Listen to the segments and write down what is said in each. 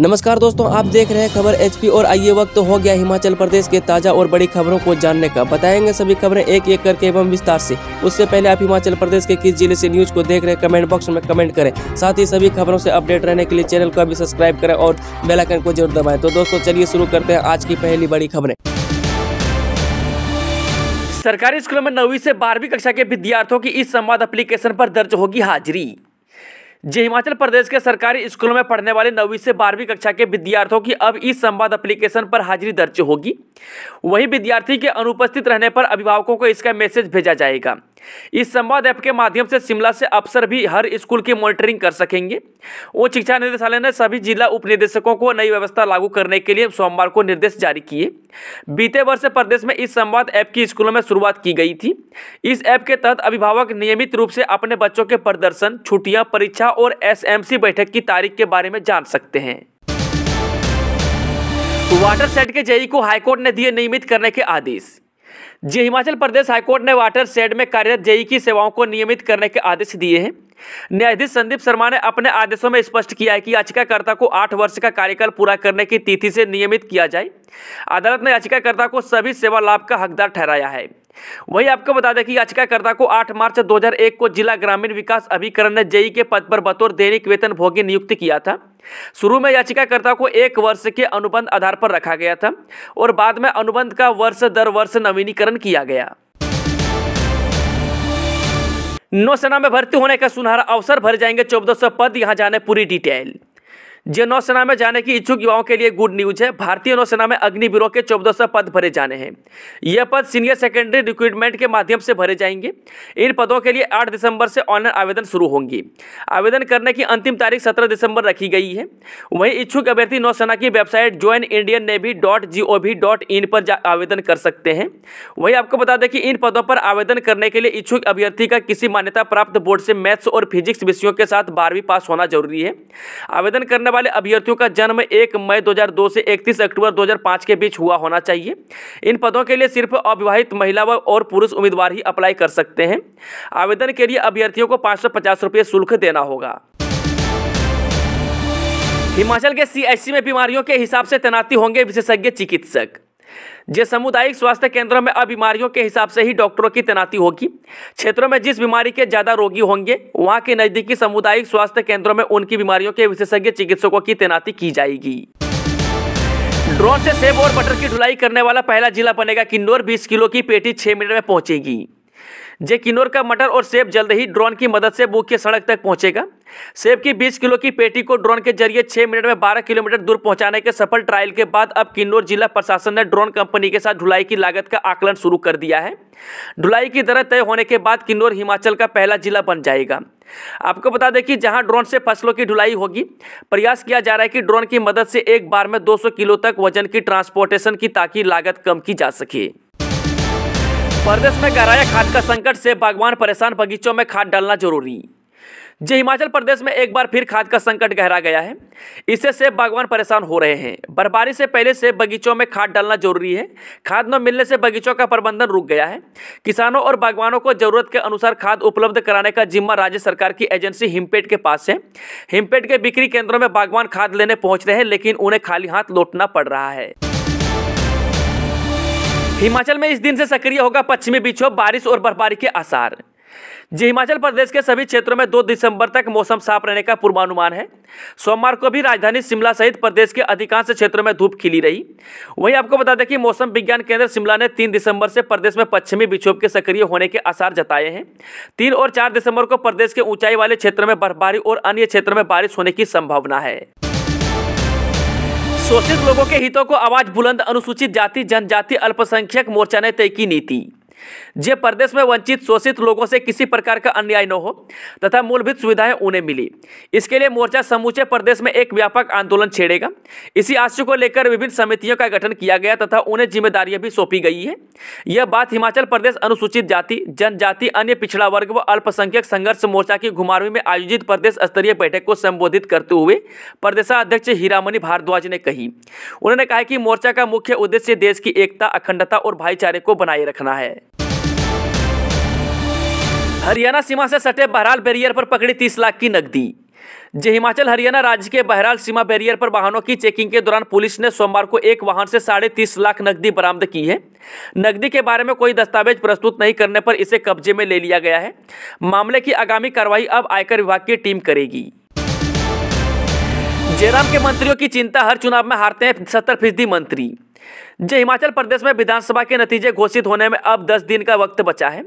नमस्कार दोस्तों आप देख रहे हैं खबर एचपी और आइए वक्त तो हो गया हिमाचल प्रदेश के ताज़ा और बड़ी खबरों को जानने का बताएंगे सभी खबरें एक एक करके एवं विस्तार से उससे पहले आप हिमाचल प्रदेश के किस जिले से न्यूज को देख रहे हैं कमेंट बॉक्स में कमेंट करें साथ ही सभी खबरों से अपडेट रहने के लिए चैनल को अभी सब्सक्राइब करें और बेलाइकन को जरूर दबाए तो दोस्तों चलिए शुरू करते हैं आज की पहली बड़ी खबरें सरकारी स्कूलों में नौवीं से बारहवीं कक्षा के विद्यार्थियों की इस संवाद अप्लीकेशन पर दर्ज होगी हाजिरी जी हिमाचल प्रदेश के सरकारी स्कूलों में पढ़ने वाले नौवीं से बारहवीं कक्षा के विद्यार्थियों की अब ई संवाद एप्लीकेशन पर हाजिरी दर्ज होगी वहीं विद्यार्थी के अनुपस्थित रहने पर अभिभावकों को इसका मैसेज भेजा जाएगा इस संवाद ऐप के माध्यम से शिमला से अफसर भी हर स्कूल की मॉनिटरिंग कर सकेंगे उच्च शिक्षा निदेशालय ने सभी जिला उपनिदेशकों को नई व्यवस्था लागू करने के लिए सोमवार को निर्देश जारी किए बीते वर्ष प्रदेश में इस संवाद ऐप की स्कूलों में शुरुआत की गई थी इस ऐप के तहत अभिभावक नियमित रूप से अपने बच्चों के प्रदर्शन छुट्टियाँ परीक्षा और एस बैठक की तारीख के बारे में जान सकते हैं वाटर सेट के जेई को हाईकोर्ट ने दिए नियमित करने के आदेश जी हिमाचल प्रदेश हाईकोर्ट ने वाटर शेड में कार्यरत जेई की सेवाओं को नियमित करने के आदेश दिए हैं न्यायाधीश संदीप शर्मा ने अपने आदेशों में स्पष्ट किया है कि याचिकाकर्ता को आठ वर्ष का कार्यकाल पूरा करने की तिथि से नियमित किया जाए अदालत ने याचिकाकर्ता को सभी सेवा लाभ का हकदार ठहराया है वहीं आपको बता दें कि याचिकाकर्ता को 8 मार्च 2001 को जिला ग्रामीण विकास अभिकरण ने जेई के पद पर बतौर दैनिक वेतन भोगी नियुक्त किया था शुरू में याचिकाकर्ता को एक वर्ष के अनुबंध आधार पर रखा गया था और बाद में अनुबंध का वर्ष दर वर्ष नवीनीकरण किया गया नौसेना में भर्ती होने का सुनहरा अवसर भर जाएंगे चौदह सौ पद यहां जाने पूरी डिटेल जो नौसेना में जाने की इच्छुक युवाओं के लिए गुड न्यूज है भारतीय नौसेना में अग्नि ब्यूरो के चौदह सौ पद भरे जाने हैं यह पद सीनियर सेकेंडरी रिक्रूटमेंट के माध्यम से भरे जाएंगे इन पदों के लिए आठ दिसंबर से ऑनलाइन आवेदन शुरू होंगी आवेदन करने की अंतिम तारीख सत्रह दिसंबर रखी गई है वहीं इच्छुक अभ्यर्थी नौसेना की website join Indian navy dot G O V dot in पर आवेदन कर सकते हैं वहीं आपको बता दें कि इन पदों पर आवेदन करने के लिए इच्छुक अभ्यर्थी का किसी मान्यता प्राप्त बोर्ड से मैथ्स और फिजिक्स विषयों के साथ बारहवीं पास होना जरूरी है आवेदन करने वाले अभ्यर्थियों का जन्म एक मई 2002 से 31 अक्टूबर 2005 के बीच हुआ होना चाहिए इन पदों के लिए सिर्फ अविवाहित महिला व और पुरुष उम्मीदवार ही अप्लाई कर सकते हैं आवेदन के लिए अभ्यर्थियों को पाँच सौ शुल्क देना होगा हिमाचल के सीएससी में बीमारियों के हिसाब से तैनाती होंगे विशेषज्ञ चिकित्सक जिस सामुदायिक स्वास्थ्य केंद्रों में अब बीमारियों के हिसाब से ही डॉक्टरों की तैनाती होगी क्षेत्रों में जिस बीमारी के ज़्यादा रोगी होंगे वहाँ के नज़दीकी सामुदायिक स्वास्थ्य केंद्रों में उनकी बीमारियों के विशेषज्ञ चिकित्सकों की तैनाती की जाएगी ड्रोन से सेब और मटर की ढुलाई करने वाला पहला जिला बनेगा किन्नौर बीस किलो की पेटी छह मिनट में पहुंचेगी जे किन्नौर का मटर और सेब जल्द ही ड्रोन की मदद से मुख्य सड़क तक पहुंचेगा सेब की 20 किलो की पेटी को ड्रोन के जरिए 6 मिनट में 12 किलोमीटर दूर पहुंचाने के सफल ट्रायल के बाद अब किन्नौर जिला प्रशासन ने ड्रोन कंपनी के साथ ढुलाई की लागत का आकलन शुरू कर दिया है ढुलाई की दर तय होने के बाद किन्नौर हिमाचल का पहला जिला बन जाएगा आपको बता दें कि जहां ड्रोन से फसलों की ढुलाई होगी प्रयास किया जा रहा है कि ड्रोन की मदद से एक बार में 200 किलो तक वजन की ट्रांसपोर्टेशन की ताकि लागत कम की जा सके प्रदेश में गहराया खाद का संकट से बागवान परेशान बगीचों में खाद डालना जरूरी जी हिमाचल प्रदेश में एक बार फिर खाद का संकट गहरा गया है इससे सेब बागवान परेशान हो रहे हैं बर्फबारी से पहले सेब बगीचों में खाद डालना जरूरी है खाद न मिलने से बगीचों का प्रबंधन रुक गया है किसानों और बागवानों को जरूरत के अनुसार खाद उपलब्ध कराने का जिम्मा राज्य सरकार की एजेंसी हिमपेट के पास है हिमपेट के बिक्री केंद्रों में बागवान खाद लेने पहुँच रहे हैं लेकिन उन्हें खाली हाथ लौटना पड़ रहा है हिमाचल में इस दिन से सक्रिय होगा पश्चिमी विक्षोभ बारिश और बर्फबारी के आसार जी हिमाचल प्रदेश के सभी क्षेत्रों में 2 दिसंबर तक मौसम साफ रहने का पूर्वानुमान है सोमवार को भी राजधानी शिमला सहित प्रदेश के अधिकांश क्षेत्रों में धूप खिली रही वहीं आपको बता दें कि मौसम विज्ञान केंद्र शिमला ने 3 दिसंबर से प्रदेश में पश्चिमी विक्षोभ के सक्रिय होने के आसार जताए हैं तीन और चार दिसंबर को प्रदेश के ऊंचाई वाले क्षेत्र में बर्फबारी और अन्य क्षेत्र में बारिश होने की संभावना है शोषित लोगों के हितों को आवाज बुलंद अनुसूचित जाति जनजाति अल्पसंख्यक मोर्चा ने तय की नीति जे प्रदेश में वंचित शोषित लोगों से किसी प्रकार का अन्याय न हो तथा मूलभूत सुविधाएं उन्हें मिली इसके लिए मोर्चा समूचे प्रदेश में एक व्यापक आंदोलन छेड़ेगा इसी आशय को लेकर विभिन्न समितियों का गठन किया गया तथा उन्हें जिम्मेदारियां भी सौंपी गई है यह बात हिमाचल प्रदेश अनुसूचित जाति जनजाति अन्य पिछड़ा वर्ग व अल्पसंख्यक संघर्ष मोर्चा की घुमारवी में आयोजित प्रदेश स्तरीय बैठक को संबोधित करते हुए प्रदेशाध्यक्ष हीरामणि भारद्वाज ने कही उन्होंने कहा कि मोर्चा का मुख्य उद्देश्य देश की एकता अखंडता और भाईचारे को बनाए रखना है हरियाणा सीमा से सटे बहराल बैरियर पर पकड़ी तीस लाख की नकदी जे हिमाचल हरियाणा राज्य के बहराल सीमा बैरियर पर वाहनों की चेकिंग के दौरान पुलिस ने सोमवार को एक वाहन से साढ़े तीस लाख नकदी बरामद की है नकदी के बारे में कोई दस्तावेज प्रस्तुत नहीं करने पर इसे कब्जे में ले लिया गया है मामले की आगामी कार्रवाई अब आयकर विभाग की टीम करेगी जयराम के मंत्रियों की चिंता हर चुनाव में हारते हैं सत्तर फीसदी मंत्री जी हिमाचल प्रदेश में विधानसभा के नतीजे घोषित होने में अब 10 दिन का वक्त बचा है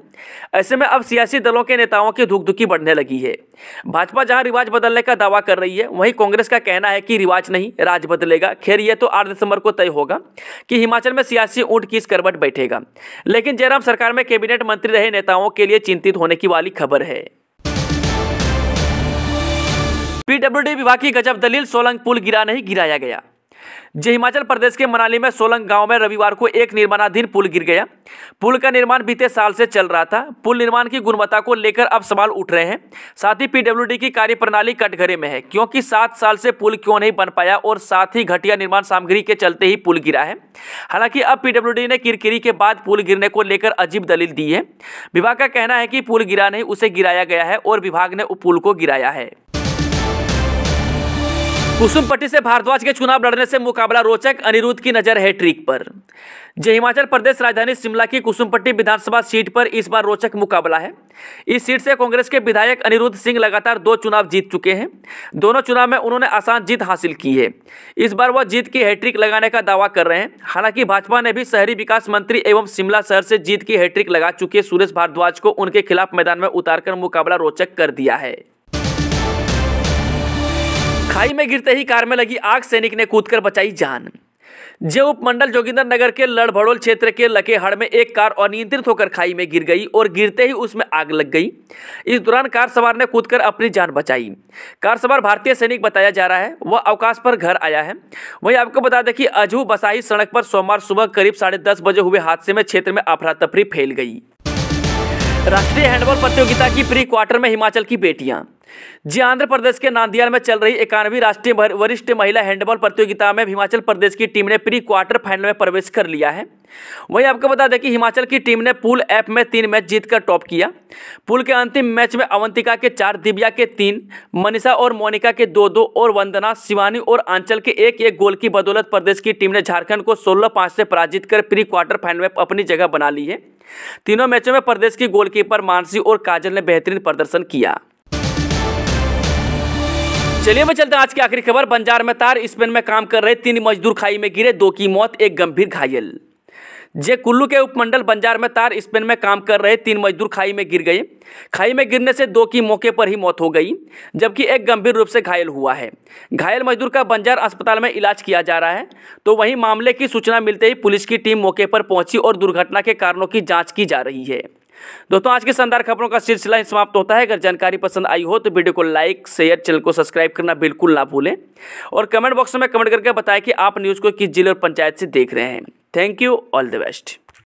ऐसे में अब सियासी दलों के नेताओं की धुकधुकी बढ़ने लगी है भाजपा जहां रिवाज बदलने का दावा कर रही है वहीं कांग्रेस का कहना है कि रिवाज नहीं राज बदलेगा खैर यह तो आठ दिसंबर को तय होगा कि हिमाचल में सियासी ऊंट किस करवट बैठेगा लेकिन जयराम सरकार में कैबिनेट मंत्री रहे नेताओं के लिए चिंतित होने की वाली खबर है पीडब्ल्यूडी विभाग की गजब दलील सोलंग पुल गिरा नहीं गिराया गया जो हिमाचल प्रदेश के मनाली में सोलंग गांव में रविवार को एक निर्माणाधीन पुल गिर गया पुल का निर्माण बीते साल से चल रहा था पुल निर्माण की गुणवत्ता को लेकर अब सवाल उठ रहे हैं साथ ही पीडब्ल्यूडी की कार्यप्रणाली कटघरे में है क्योंकि सात साल से पुल क्यों नहीं बन पाया और साथ ही घटिया निर्माण सामग्री के चलते ही पुल गिरा है हालांकि अब पीडब्ल्यूडी ने किरकिरी के बाद पुल गिरने को लेकर अजीब दलील दी है विभाग का कहना है कि पुल गिरा नहीं उसे गिराया गया है और विभाग ने पुल को गिराया है कुसुम पट्टी से भारद्वाज के चुनाव लड़ने से मुकाबला रोचक अनिरुद्ध की नजर है ट्रिक पर जय हिमाचल प्रदेश राजधानी शिमला की कुसुमपट्टी विधानसभा सीट पर इस बार रोचक मुकाबला है इस सीट से कांग्रेस के विधायक अनिरुद्ध सिंह लगातार दो चुनाव जीत चुके हैं दोनों चुनाव में उन्होंने आसान जीत हासिल की है इस बार वह जीत की हैट्रिक लगाने का दावा कर रहे हैं हालांकि भाजपा ने भी शहरी विकास मंत्री एवं शिमला शहर से जीत की हैट्रिक लगा चुके सुरेश भारद्वाज को उनके खिलाफ मैदान में उतारकर मुकाबला रोचक कर दिया है खाई में गिरते ही कार में लगी आग सैनिक ने कूदकर बचाई जान जय उपमंडल जोगिंदर नगर के लड़भड़ोल क्षेत्र के लकेहड़ में एक कार अनियंत्रित होकर खाई में गिर गई और गिरते ही उसमें आग लग गई इस दौरान कार सवार ने कूदकर अपनी जान बचाई कार सवार भारतीय सैनिक बताया जा रहा है वह अवकाश पर घर आया है वहीं आपको बता दें कि अजू बसाही सड़क पर सोमवार सुबह करीब साढ़े दस बजे हुए हादसे में क्षेत्र में अफरा तफरी फैल गई राष्ट्रीय हैंडबॉल प्रतियोगिता की प्री क्वार्टर में हिमाचल की बेटियां जी आंध्र प्रदेश के नांदियाल में चल रही इक्यानवी राष्ट्रीय वरिष्ठ महिला हैंडबॉल प्रतियोगिता में हिमाचल प्रदेश की टीम ने प्री क्वार्टर फाइनल में प्रवेश कर लिया है वहीं आपको बता दें कि हिमाचल की टीम ने पूल एफ में तीन मैच जीतकर टॉप किया पूल के अंतिम मैच में अवंतिका के चार दिव्या के तीन मनीषा और मोनिका के दो दो और वंदना शिवानी और आंचल के एक एक गोल की बदौलत प्रदेश की टीम ने झारखंड को सोलह पाँच से पराजित कर प्री क्वार्टर फाइनल में अपनी जगह बना ली है तीनों मैचों में प्रदेश की गोलकीपर मानसी और काजल ने बेहतरीन प्रदर्शन किया चलिए मैं चलते हैं आज की आखिरी खबर बंजार में तार स्पेन में काम कर रहे तीन मजदूर खाई में गिरे दो की मौत एक गंभीर घायल जे कुल्लू के उपमंडल बंजार में तार स्पेन में काम कर रहे तीन मजदूर खाई में गिर गए खाई में गिरने से दो की मौके पर ही मौत हो गई जबकि एक गंभीर रूप से घायल हुआ है घायल मजदूर का बंजार अस्पताल में इलाज किया जा रहा है तो वहीं मामले की सूचना मिलते ही पुलिस की टीम मौके पर पहुंची और दुर्घटना के कारणों की जाँच की जा रही है दोस्तों आज के शानदार खबरों का सिलसिला समाप्त होता है अगर जानकारी पसंद आई हो तो वीडियो को लाइक शेयर चैनल को सब्सक्राइब करना बिल्कुल ना भूलें और कमेंट बॉक्स में कमेंट करके बताएं कि आप न्यूज़ को किस जिले और पंचायत से देख रहे हैं thank you all the best